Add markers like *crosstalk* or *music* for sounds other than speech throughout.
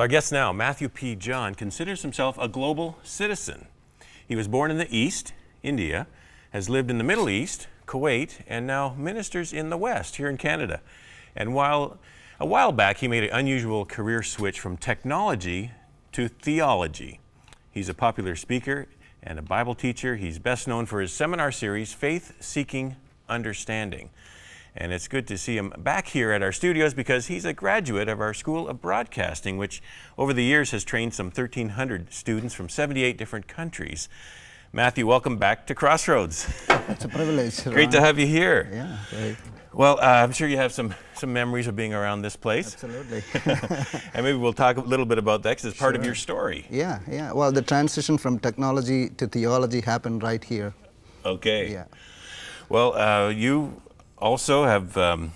Our guest now, Matthew P. John, considers himself a global citizen. He was born in the East, India, has lived in the Middle East, Kuwait, and now ministers in the West here in Canada. And while a while back, he made an unusual career switch from technology to theology. He's a popular speaker and a Bible teacher. He's best known for his seminar series, Faith Seeking Understanding. And it's good to see him back here at our studios because he's a graduate of our School of Broadcasting, which over the years has trained some 1,300 students from 78 different countries. Matthew, welcome back to Crossroads. it's a privilege. *laughs* Great to have you here. Yeah, great. Well, uh, I'm sure you have some, some memories of being around this place. Absolutely. *laughs* and maybe we'll talk a little bit about that because it's part of your story. Yeah, yeah. Well, the transition from technology to theology happened right here. Okay. Yeah. Well, uh, you also have um,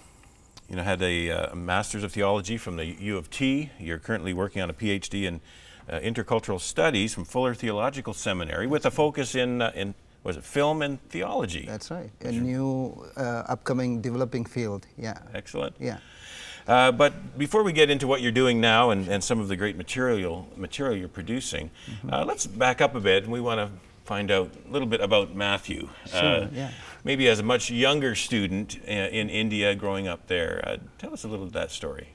you know, had a, uh, master's of theology from the U of T. You're currently working on a PhD in uh, intercultural studies from Fuller Theological Seminary with a focus in, uh, in was it film and theology? That's right. A sure. new uh, upcoming developing field. Yeah. Excellent. Yeah. Uh, but before we get into what you're doing now and, and some of the great material material you're producing, mm -hmm. let's back up a bit. We want to find out a little bit about Matthew. Uh, sure, uh, yeah. Maybe as a much younger student uh, in India growing up there. Uh, tell us a little of that story.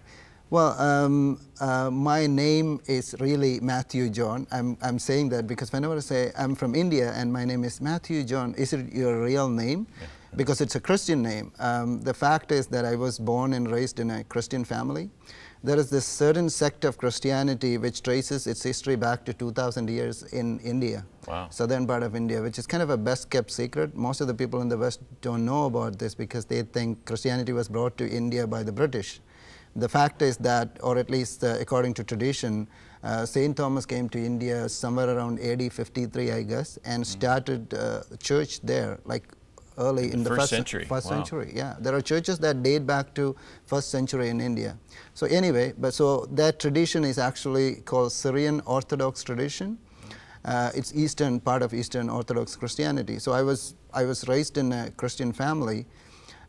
Well, um, uh, my name is really Matthew John. I'm, I'm saying that because whenever I say I'm from India and my name is Matthew John, is it your real name? Yeah. Because it's a Christian name. Um, the fact is that I was born and raised in a Christian family there is this certain sect of Christianity which traces its history back to 2,000 years in India, wow. southern part of India, which is kind of a best kept secret. Most of the people in the West don't know about this because they think Christianity was brought to India by the British. The fact is that, or at least uh, according to tradition, uh, St. Thomas came to India somewhere around AD 53, I guess, and mm started a uh, church there, like early in, in the, the, first, century. First wow. century, yeah. There are churches that date back to first century in India. So anyway, but so that tradition is actually called Syrian Orthodox tradition. Uh, it's Eastern part of Eastern Orthodox Christianity. So I was I was raised in a Christian family,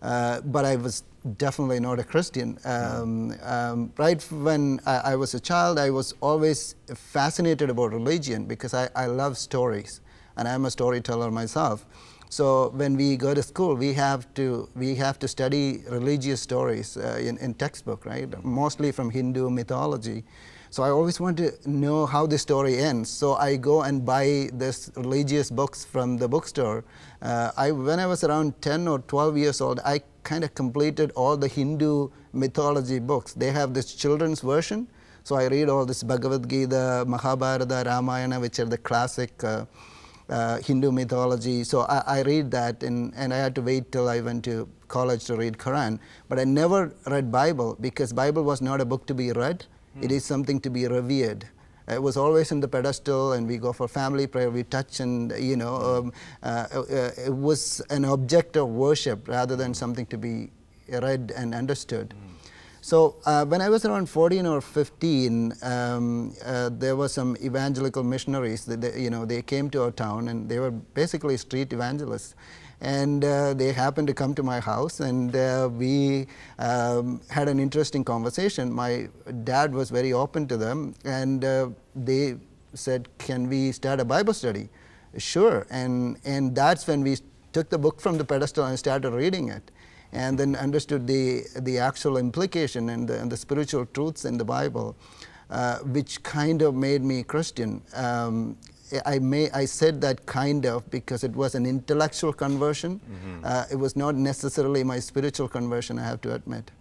uh, but I was definitely not a Christian. Um, um, right when I, I, was a child, I was always fascinated about religion because I, I love stories, and I'm a storyteller myself. So when we go to school, we have to we have to study religious stories uh, in, in textbook, right? Mostly from Hindu mythology. So I always want to know how the story ends. So I go and buy this religious books from the bookstore. Uh, I, when I was around 10 or 12 years old, I kind of completed all the Hindu mythology books. They have this children's version. So I read all this Bhagavad Gita, Mahabharata, Ramayana, which are the classic uh, uh, Hindu mythology. So I, I read that, and, and I had to wait till I went to college to read Quran. But I never read Bible because Bible was not a book to be read. Mm. It is something to be revered. It was always in the pedestal, and we go for family prayer. We touch, and you know, hmm. um, uh, uh, it was an object of worship rather than something to be read and understood. Mm. So uh, when I was around 14 or 15, um, uh, there were some evangelical missionaries. That they, you know, they came to our town and they were basically street evangelists. And uh, they happened to come to my house and uh, we um, had an interesting conversation. My dad was very open to them and uh, they said, can we start a Bible study? Sure. And, and that's when we took the book from the pedestal and started reading it and then understood the, the actual implication and the, and the spiritual truths in the Bible, uh, which kind of made me Christian. Um, I, may, I said that kind of because it was an intellectual conversion. Mm -hmm. uh, it was not necessarily my spiritual conversion, I have to admit,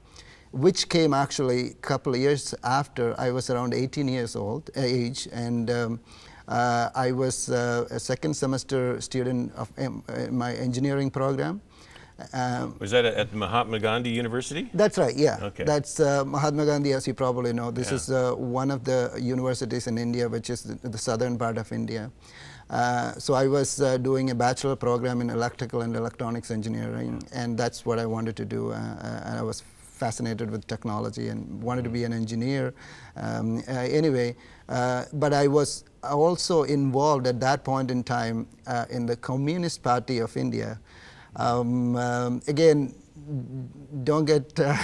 which came actually a couple of years after. I was around 18 years old uh, age, and um, uh, I was uh, a second semester student of um, uh, my engineering program. Um, Was that at Mahatma Gandhi University? That's right, yeah. Okay. That's uh, Mahatma Gandhi, as you probably know. This yeah. is uh, one of the universities in India, which is the, the southern part of India. Uh, so I was uh, doing a bachelor program in electrical and electronics engineering, and that's what I wanted to do. Uh, uh, and I was fascinated with technology and wanted to be an engineer. Um, anyway, but I was also involved at that point in time in the Communist Party of India. Um, um, again, don't get uh,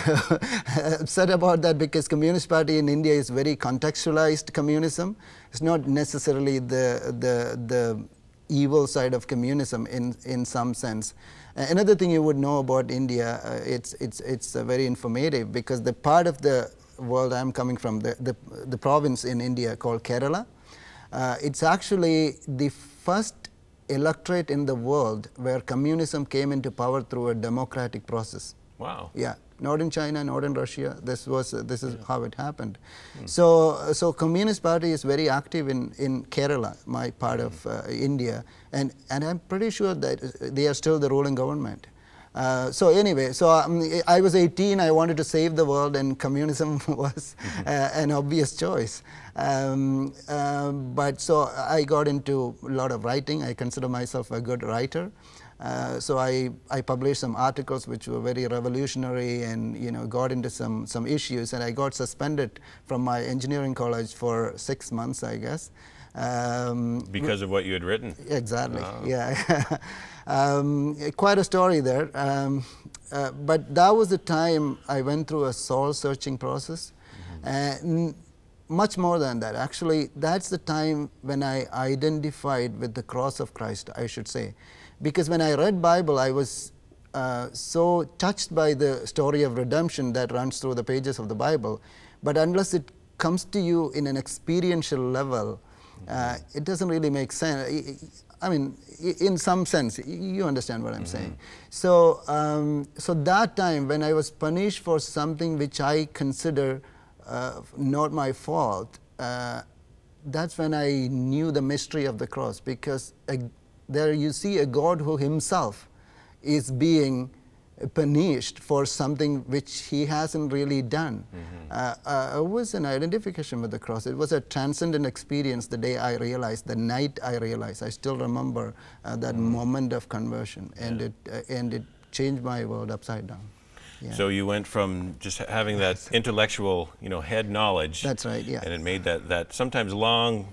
*laughs* upset about that because Communist Party in India is very contextualized communism. It's not necessarily the, the, the evil side of communism in, in some sense. another thing you would know about India, uh, it's, it's, it's uh, very informative because the part of the world I'm coming from, the, the, the province in India called Kerala, uh, it's actually the first electorate in the world where communism came into power through a democratic process. Wow. Yeah. Not in China, not in Russia. This was uh, this is yeah. how it happened. Mm. So so Communist Party is very active in in Kerala, my part mm. of hmm. uh, India, and and I'm pretty sure that uh, they are still the ruling government. Uh, so anyway, so um, I was 18, I wanted to save the world and communism *laughs* was mm-hmm. uh, an obvious choice. Um, uh, but so I got into a lot of writing. I consider myself a good writer. Uh, so I, I published some articles which were very revolutionary and you know got into some, some issues and I got suspended from my engineering college for six months I guess. Um, because of what you had written. Exactly. Uh. Yeah. *laughs* um, quite a story there. Um, uh, but that was the time I went through a soul searching process. Mm-hmm. Uh, much more than that. Actually, that's the time when I identified with the cross of Christ, I should say. Because when I read Bible, I was uh, so touched by the story of redemption that runs through the pages of the Bible. But unless it comes to you in an experiential level, uh, it doesn't really make sense. I mean, in some sense, you understand what I'm mm -hmm. saying. So, um, so that time when I was punished for something which I consider uh, not my fault, uh, that's when I knew the mystery of the cross because a, uh, there you see a God who Himself is being punished for something which he hasn't really done. Mm -hmm. uh, uh, was an identification with the cross. It was a transcendent experience the day I realized, the night I realized. I still remember uh, that mm -hmm. moment of conversion and yeah. it, uh, and it changed my world upside down. Yeah. So you went from just having that intellectual, you know, head knowledge. That's right, yeah. And it made that, that sometimes long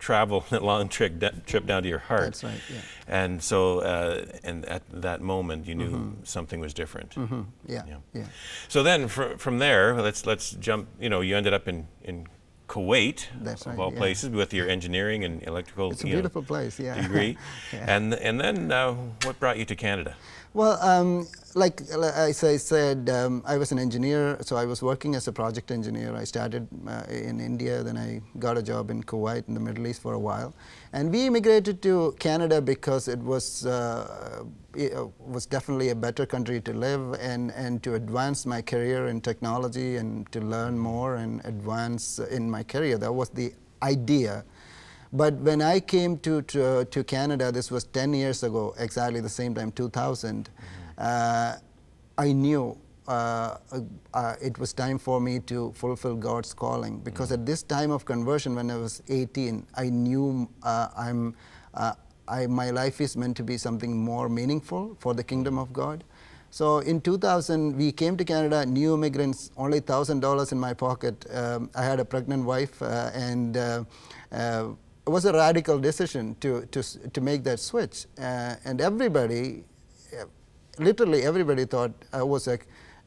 travel *laughs* that long trip, trip down to your heart. That's right. Yeah. And so, uh, and at that moment, you knew mm -hmm. something was different. Mm -hmm. yeah, yeah, yeah. So then, fr from there, let's let's jump. You know, you ended up in in Kuwait, That's of all yeah. places, with your engineering and electrical. It's a beautiful know, place, yeah. *laughs* Degree, yeah. and and then uh, what brought you to Canada? Well, um, like as I said, um, I was an engineer, so I was working as a project engineer. I started uh, in India, then I got a job in Kuwait in the Middle East for a while. And we immigrated to Canada because it was, uh, it uh, was definitely a better country to live and, and to advance my career in technology and to learn more and advance in my career. That was the idea but when I came to, to, to, Canada, this was 10 years ago, exactly the same time, 2000, uh, I knew uh, uh, it was time for me to fulfill God's calling. Because at this time of conversion, when I was 18, I knew uh, I'm, uh, I, my life is meant to be something more meaningful for the kingdom of God. So in 2000, we came to Canada, new immigrants, only $1,000 in my pocket. Um, I had a pregnant wife, uh, and uh, uh, it was a radical decision to, to, to make that switch. Uh, and everybody, literally everybody thought it uh, was a,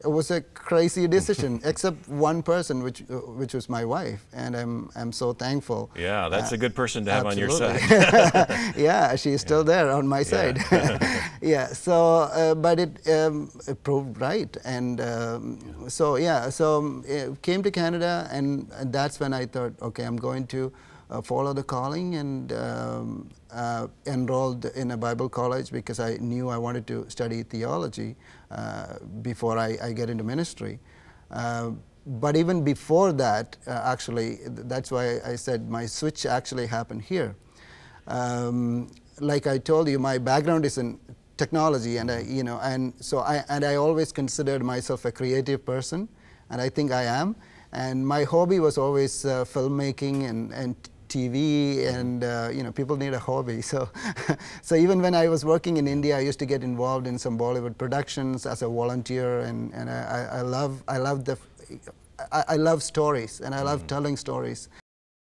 it was a crazy decision, *laughs* except one person, which uh, which was my wife, and I'm I'm so thankful. Yeah, that's uh, a good person to have absolutely. on your side. *laughs* yeah, she's *laughs* still yeah. there on my side. Yeah. yeah so, uh, but it, um, it, proved right, and um, so yeah, so um, came to Canada, and, and that's when I thought, okay, I'm going to uh, follow the calling and um, uh, enrolled in a Bible college because I knew I wanted to study theology uh, before I, I, get into ministry. Uh, but even before that, uh, actually, that's why I said my switch actually happened here. Um, like I told you, my background is in technology, and I, you know, and so I and I always considered myself a creative person, and I think I am. And my hobby was always uh, filmmaking and, and TV and uh, you know people need a hobby. So, *laughs* so even when I was working in India, I used to get involved in some Bollywood productions as a volunteer, and, and I, I love I love the I, I love stories and I love mm. telling stories.